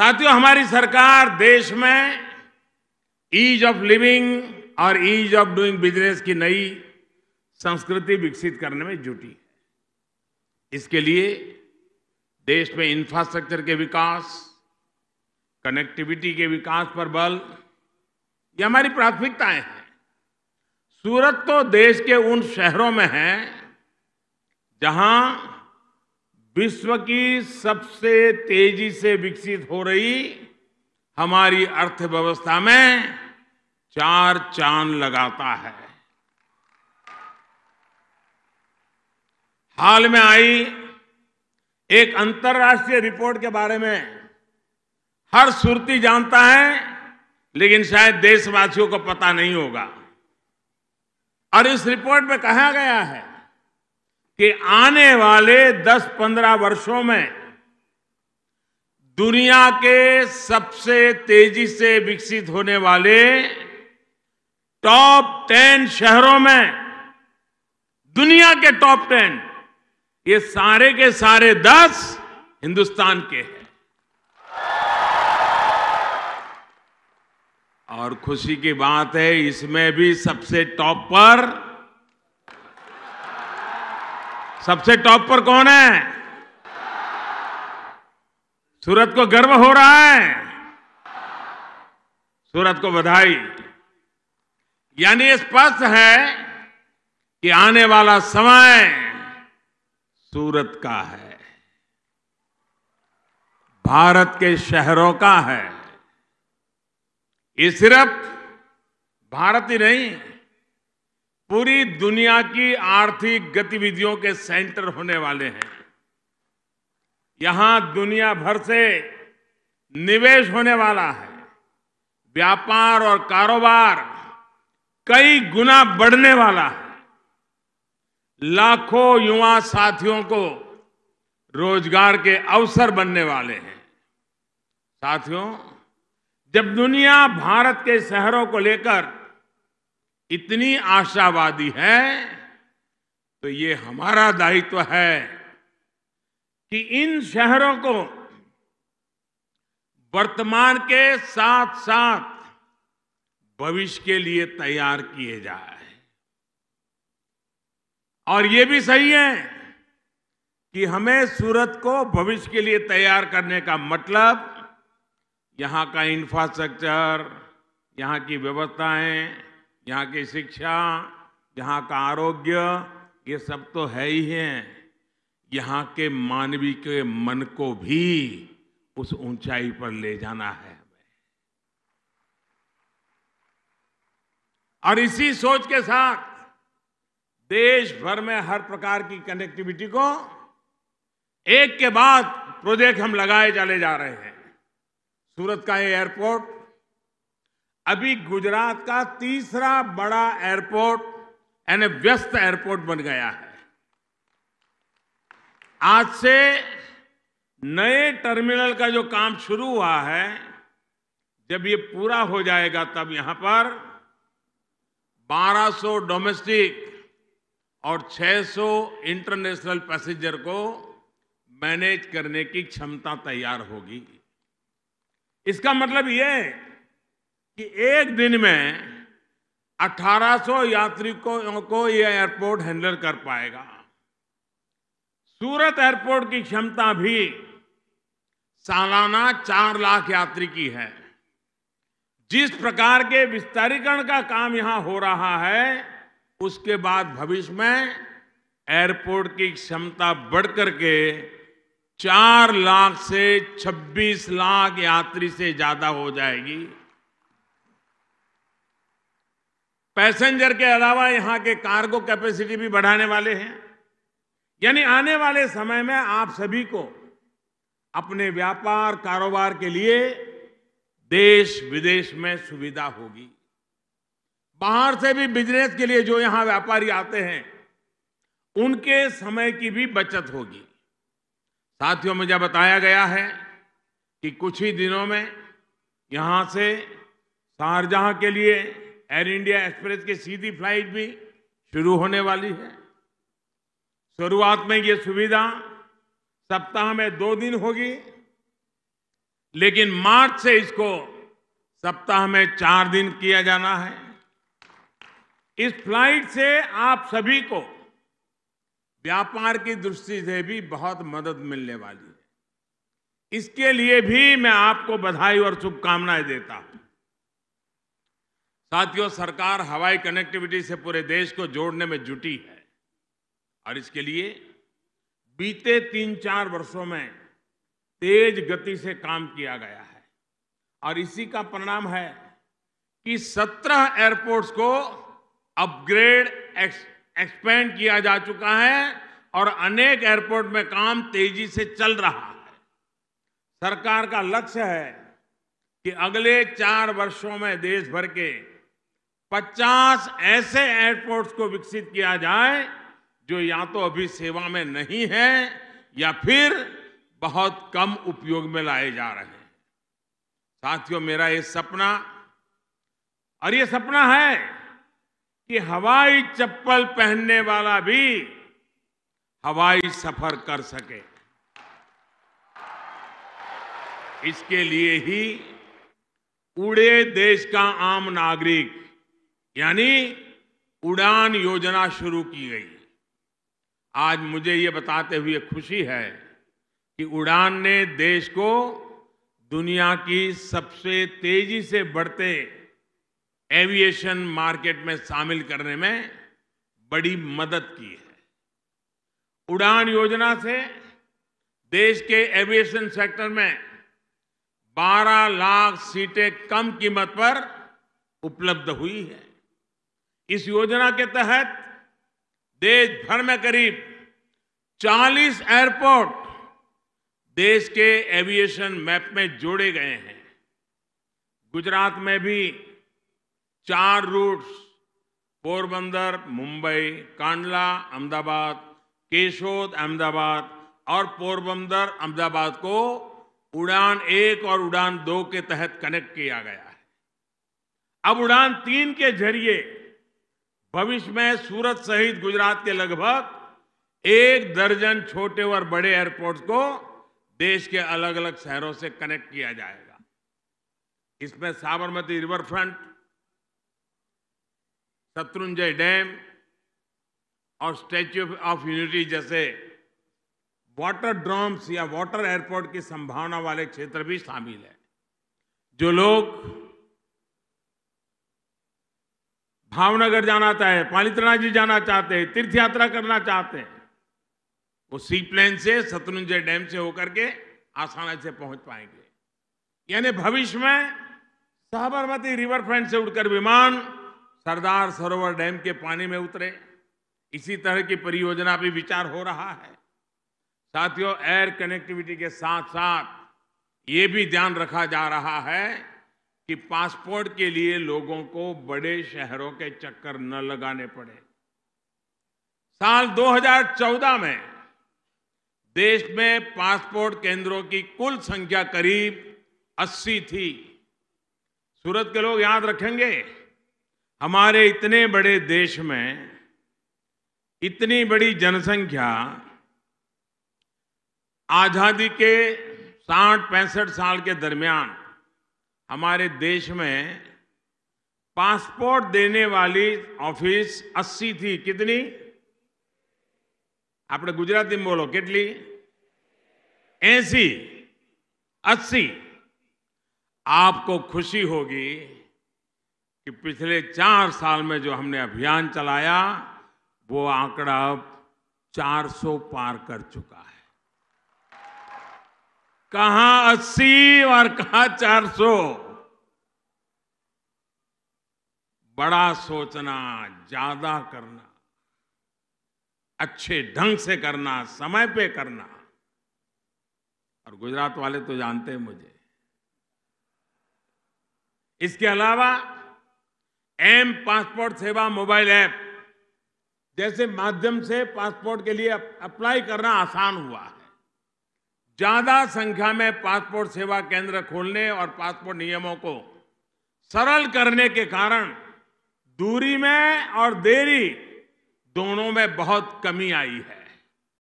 साथियों हमारी सरकार देश में ईज ऑफ लिविंग और ईज ऑफ डूइंग बिजनेस की नई संस्कृति विकसित करने में जुटी है इसके लिए देश में इंफ्रास्ट्रक्चर के विकास कनेक्टिविटी के विकास पर बल ये हमारी प्राथमिकताएं हैं सूरत तो देश के उन शहरों में है जहां विश्व की सबसे तेजी से विकसित हो रही हमारी अर्थव्यवस्था में चार चांद लगाता है हाल में आई एक अंतर्राष्ट्रीय रिपोर्ट के बारे में हर सुरती जानता है लेकिन शायद देशवासियों को पता नहीं होगा और इस रिपोर्ट में कहा गया है कि आने वाले 10-15 वर्षों में दुनिया के सबसे तेजी से विकसित होने वाले टॉप 10 शहरों में दुनिया के टॉप 10 ये सारे के सारे 10 हिंदुस्तान के हैं और खुशी की बात है इसमें भी सबसे टॉप पर सबसे टॉप पर कौन है सूरत को गर्व हो रहा है सूरत को बधाई यानी स्पष्ट है कि आने वाला समय सूरत का है भारत के शहरों का है ये सिर्फ भारत ही नहीं पूरी दुनिया की आर्थिक गतिविधियों के सेंटर होने वाले हैं यहां दुनिया भर से निवेश होने वाला है व्यापार और कारोबार कई गुना बढ़ने वाला है लाखों युवा साथियों को रोजगार के अवसर बनने वाले हैं साथियों जब दुनिया भारत के शहरों को लेकर इतनी आशावादी है तो ये हमारा दायित्व है कि इन शहरों को वर्तमान के साथ साथ भविष्य के लिए तैयार किए जाए और ये भी सही है कि हमें सूरत को भविष्य के लिए तैयार करने का मतलब यहाँ का इंफ्रास्ट्रक्चर यहाँ की व्यवस्थाएं यहाँ की शिक्षा यहाँ का आरोग्य ये सब तो है ही है यहाँ के मानवी के मन को भी उस ऊंचाई पर ले जाना है और इसी सोच के साथ देश भर में हर प्रकार की कनेक्टिविटी को एक के बाद प्रोजेक्ट हम लगाए चले जा रहे हैं सूरत का ये एयरपोर्ट अभी गुजरात का तीसरा बड़ा एयरपोर्ट यानी व्यस्त एयरपोर्ट बन गया है आज से नए टर्मिनल का जो काम शुरू हुआ है जब ये पूरा हो जाएगा तब यहां पर 1200 डोमेस्टिक और 600 इंटरनेशनल पैसेंजर को मैनेज करने की क्षमता तैयार होगी इसका मतलब यह है कि एक दिन में 1800 यात्रियों को यह एयरपोर्ट हैंडल कर पाएगा सूरत एयरपोर्ट की क्षमता भी सालाना चार लाख यात्री की है जिस प्रकार के विस्तारीकरण का काम यहां हो रहा है उसके बाद भविष्य में एयरपोर्ट की क्षमता बढ़ करके चार लाख से 26 लाख यात्री से ज़्यादा हो जाएगी पैसेंजर के अलावा यहाँ के कार्गो कैपेसिटी भी बढ़ाने वाले हैं यानी आने वाले समय में आप सभी को अपने व्यापार कारोबार के लिए देश विदेश में सुविधा होगी बाहर से भी बिजनेस के लिए जो यहाँ व्यापारी आते हैं उनके समय की भी बचत होगी साथियों मुझे बताया गया है कि कुछ ही दिनों में यहाँ से शारजहां के लिए एयर इंडिया एक्सप्रेस की सीधी फ्लाइट भी शुरू होने वाली है शुरुआत में ये सुविधा सप्ताह में दो दिन होगी लेकिन मार्च से इसको सप्ताह में चार दिन किया जाना है इस फ्लाइट से आप सभी को व्यापार की दृष्टि से भी बहुत मदद मिलने वाली है इसके लिए भी मैं आपको बधाई और शुभकामनाएं देता हूं साथियों सरकार हवाई कनेक्टिविटी से पूरे देश को जोड़ने में जुटी है और इसके लिए बीते तीन चार वर्षों में तेज गति से काम किया गया है और इसी का परिणाम है कि 17 एयरपोर्ट्स को अपग्रेड एक्सपेंड किया जा चुका है और अनेक एयरपोर्ट में काम तेजी से चल रहा है सरकार का लक्ष्य है कि अगले चार वर्षों में देश भर के 50 ऐसे एयरपोर्ट्स को विकसित किया जाए जो या तो अभी सेवा में नहीं है या फिर बहुत कम उपयोग में लाए जा रहे हैं साथियों मेरा ये सपना और ये सपना है कि हवाई चप्पल पहनने वाला भी हवाई सफर कर सके इसके लिए ही पूरे देश का आम नागरिक यानी उड़ान योजना शुरू की गई आज मुझे ये बताते हुए खुशी है कि उड़ान ने देश को दुनिया की सबसे तेजी से बढ़ते एविएशन मार्केट में शामिल करने में बड़ी मदद की है उड़ान योजना से देश के एविएशन सेक्टर में 12 लाख सीटें कम कीमत पर उपलब्ध हुई है इस योजना के तहत देश भर में करीब 40 एयरपोर्ट देश के एविएशन मैप में जोड़े गए हैं गुजरात में भी चार रूट्स पोरबंदर मुंबई कांडला अहमदाबाद केशोद अहमदाबाद और पोरबंदर अहमदाबाद को उड़ान एक और उड़ान दो के तहत कनेक्ट किया गया है अब उड़ान तीन के जरिए भविष्य में सूरत सहित गुजरात के लगभग एक दर्जन छोटे और बड़े एयरपोर्ट्स को देश के अलग अलग शहरों से कनेक्ट किया जाएगा इसमें Sabarmati river front Shatrunjay dam और स्टैच्यू ऑफ यूनिटी जैसे वाटर ड्रम्स या वाटर एयरपोर्ट की संभावना वाले क्षेत्र भी शामिल है जो लोग भावनगर जाना चाहे पालितनाथ जी जाना चाहते हैं तीर्थ यात्रा करना चाहते हैं वो सी प्लेन से शत्रुंजय डैम से होकर के आसाना से पहुंच पाएंगे यानी भविष्य में साबरमती रिवर फ्रंट से उड़कर विमान सरदार सरोवर डैम के पानी में उतरे इसी तरह की परियोजना भी विचार हो रहा है साथियों एयर कनेक्टिविटी के साथ साथ ये भी ध्यान रखा जा रहा है कि पासपोर्ट के लिए लोगों को बड़े शहरों के चक्कर न लगाने पड़े साल 2014 में देश में पासपोर्ट केंद्रों की कुल संख्या करीब 80 थी सूरत के लोग याद रखेंगे हमारे इतने बड़े देश में इतनी बड़ी जनसंख्या आजादी के साठ पैंसठ साल के दरमियान हमारे देश में पासपोर्ट देने वाली ऑफिस 80 थी कितनी गुजराती में बोलो કેટલી ऐसी अस्सी आपको खुशी होगी कि पिछले चार साल में जो हमने अभियान चलाया वो आंकड़ा अब 400 पार कर चुका कहां अस्सी और कहां चार सौ बड़ा सोचना ज्यादा करना अच्छे ढंग से करना समय पे करना और गुजरात वाले तो जानते हैं मुझे इसके अलावा m passport Seva mobile app जैसे माध्यम से पासपोर्ट के लिए अप्लाई करना आसान हुआ है ज्यादा संख्या में पासपोर्ट सेवा केंद्र खोलने और पासपोर्ट नियमों को सरल करने के कारण दूरी में और देरी दोनों में बहुत कमी आई है